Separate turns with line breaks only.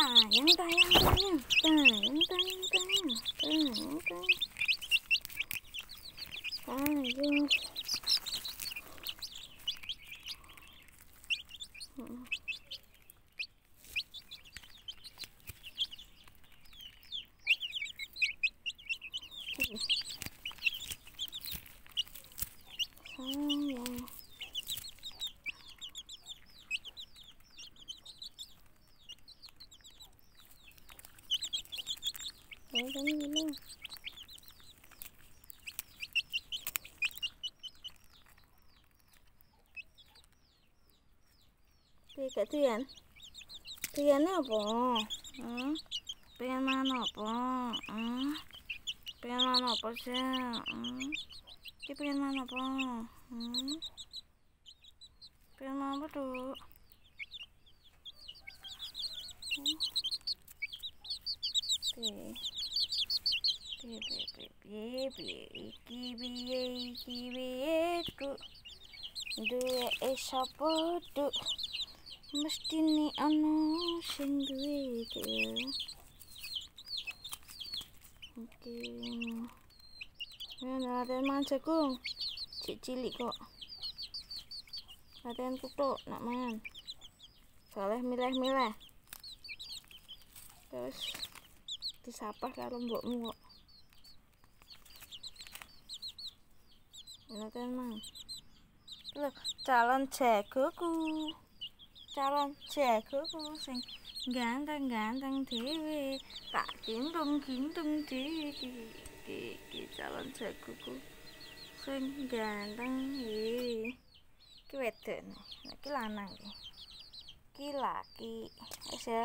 tayang tayang tayang tayang tayang tayang tayang tayang tayang โอ้ยมีเลยตีกระเทียนเทียนเนี่ยปออืมเป็นมาหนอปออืมเป็นมาหนอปอเช่อืมที่เป็นมาหนอปออืมเป็นมาปะดู Okay. piye piye iki piye iki piye duk duwe e sapa duk mestine ana sing duwe iki iki ya latihan manjaku cek cilik kok latihan kutuk nak main soalnya milih-milih terus disapah karo mbokmu kok nó tên măng lực trả lần trẻ cứ cu trả lần trẻ cứ cu sinh gán đang gán đang thế về cả kiến đông kiến đông thế thì thì thì trả lần trẻ cứ cu sinh gán đang gì cái vẹt thử này cái là này cái là cái ấy sẽ